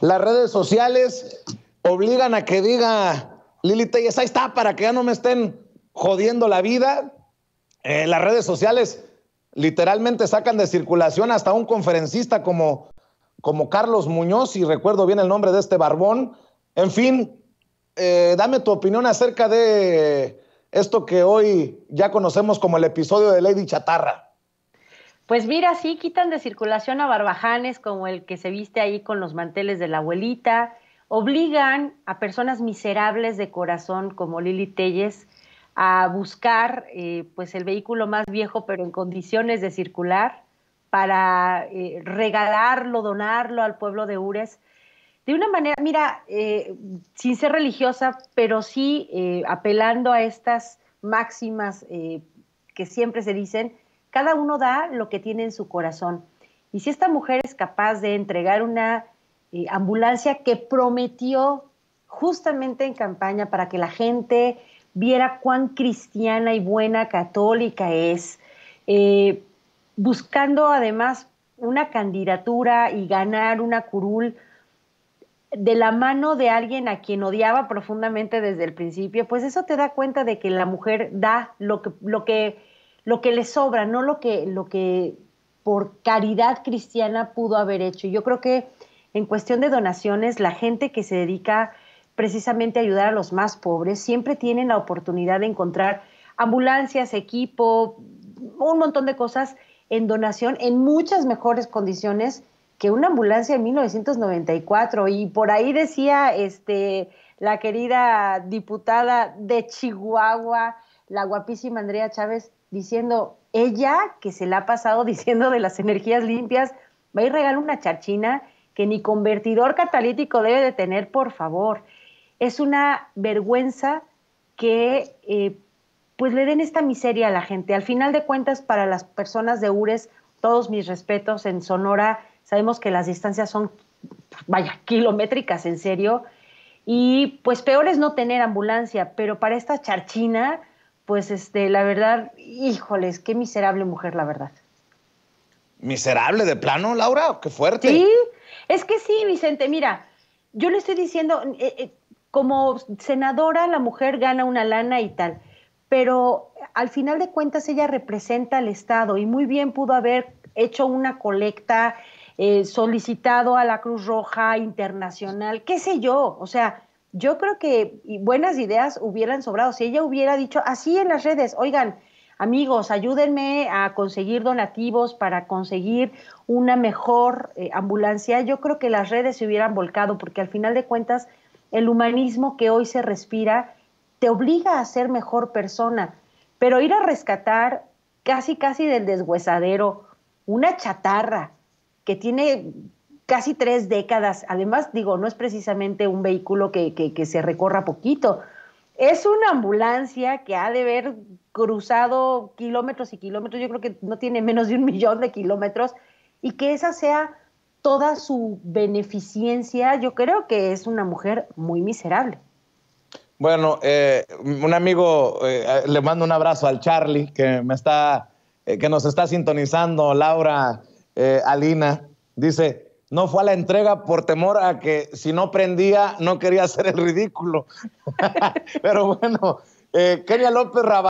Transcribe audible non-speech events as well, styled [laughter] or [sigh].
las redes sociales obligan a que diga Lili Telles, ahí está, para que ya no me estén jodiendo la vida. Eh, las redes sociales literalmente sacan de circulación hasta un conferencista como, como Carlos Muñoz, y recuerdo bien el nombre de este barbón. En fin, eh, dame tu opinión acerca de esto que hoy ya conocemos como el episodio de Lady Chatarra. Pues mira, sí, quitan de circulación a barbajanes como el que se viste ahí con los manteles de la abuelita, obligan a personas miserables de corazón como Lili Telles a buscar eh, pues el vehículo más viejo pero en condiciones de circular para eh, regalarlo, donarlo al pueblo de Ures. De una manera, mira, eh, sin ser religiosa, pero sí apelando a estas máximas que siempre se dicen, cada uno da lo que tiene en su corazón. Y si esta mujer es capaz de entregar una eh, ambulancia que prometió justamente en campaña para que la gente viera cuán cristiana y buena católica es, eh, buscando además una candidatura y ganar una curul de la mano de alguien a quien odiaba profundamente desde el principio, pues eso te da cuenta de que la mujer da lo que, lo que lo que le sobra, no lo que, lo que por caridad cristiana pudo haber hecho. Yo creo que en cuestión de donaciones, la gente que se dedica precisamente a ayudar a los más pobres siempre tiene la oportunidad de encontrar ambulancias, equipo, un montón de cosas en donación en muchas mejores condiciones que una ambulancia en 1994. Y por ahí decía este, la querida diputada de Chihuahua, la guapísima Andrea Chávez, diciendo, ella que se la ha pasado [laughs] diciendo de las energías limpias, va y regala una charchina que ni convertidor catalítico debe de tener, por favor. Es una vergüenza que eh, pues le den esta miseria a la gente. Al final de cuentas, para las personas de URES, todos mis respetos en Sonora, sabemos que las distancias son, vaya, kilométricas, en serio. Y pues peor es no tener ambulancia, pero para esta charchina, pues este, la verdad, híjoles, qué miserable mujer, la verdad. ¿Miserable de plano, Laura? ¡Qué fuerte! Sí, es que sí, Vicente, mira, yo le estoy diciendo, eh, eh, como senadora la mujer gana una lana y tal, pero al final de cuentas ella representa al Estado y muy bien pudo haber hecho una colecta, eh, solicitado a la Cruz Roja Internacional, qué sé yo, o sea, yo creo que buenas ideas hubieran sobrado. Si ella hubiera dicho así en las redes, oigan, amigos, ayúdenme a conseguir donativos para conseguir una mejor eh, ambulancia, yo creo que las redes se hubieran volcado, porque al final de cuentas, el humanismo que hoy se respira te obliga a ser mejor persona. Pero ir a rescatar casi, casi del deshuesadero una chatarra que tiene casi tres décadas. Además, digo, no es precisamente un vehículo que, se recorra poquito. Es una ambulancia que ha de haber cruzado kilómetros y kilómetros, yo creo que no tiene menos de un millón de kilómetros, y que esa sea toda su beneficencia, yo creo que es una mujer muy miserable. Bueno, eh, un amigo, eh, le mando un abrazo al Charlie, que, me está, eh, que nos está sintonizando, Laura, Alina, dice, no fue a la entrega por temor a que si no prendía no quería hacer el ridículo. [laughs] Pero bueno, eh, Kenia López